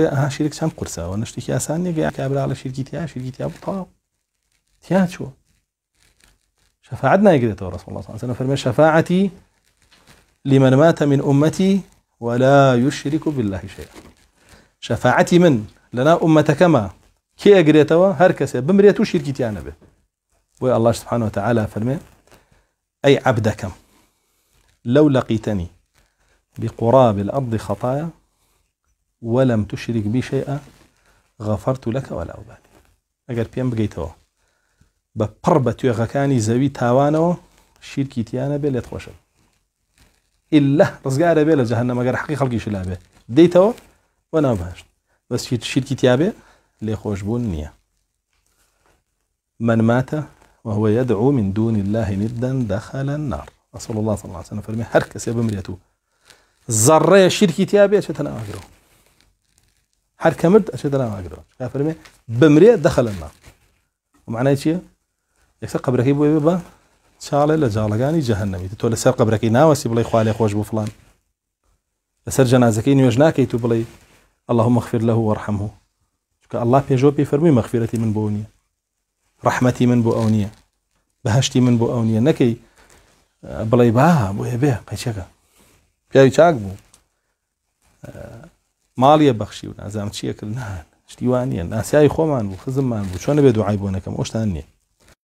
ها شركة قرصة شیرک چەند قرسەوە نشتێکی ئاسان نێگە کابرا لە شیرگیتیا شیرگیتیا بتاو تیا چوە شفاعت نایگرێتەوە ڕسم الله صلى الله سانسەنە فەرمە شفاعتي لمن مات من أمتي ولا يشرك بالله شيئا شفاعتي من لنا أمتكما كي أقريتوا هركس بمريتو شركة أنا نبي ويا الله سبحانه وتعالى فرمي أي عبدكم لو لقيتني بقراب الأرض خطايا ولم تشرك بي شيئا غفرت لك ولا أبالي أجر بيان بگەیتەوە بە پڕ بە توێغەکانی زەوی تاوانەوە تيانا بي بێ إلا خۆشە ئللا ڕزگارە بێ لە جەهنە مەگەر حقی خەڵکیش لا بێ دەیتەوە وە ناوباشت بەس من مات وهو يدعو من دون الله ندا دخل النار رسول الله صلى الله عليه وسلم فرمي هركس يا بمريتو ذرة شركي تيابي شتنا أجره حد كمرد أشهد لا ما أقدر كافر بمرية دخل النار ومعناه شيء يكسر قبره يبوا يبوا شاله جهنم جهنمي تقول سر قبرك ناوسي يبلي خوالي خوش بفلان لسر جنازك نويج ناكي بلي اللهم اغفر له وارحمه شكا الله بيجو بيفرمي مغفرتي من بونية رحمتي من بونية بهشتي من بونية نكي بلي باها بويا يبيه قيشكا بيا يشاك بو ماڵیە بەخشی و نازام چییە کردنان شتیوانە ناسیایی خۆمان بوو خزممان بوو چۆنە بێ دوعای بۆنەکەم ئۆشتان نییە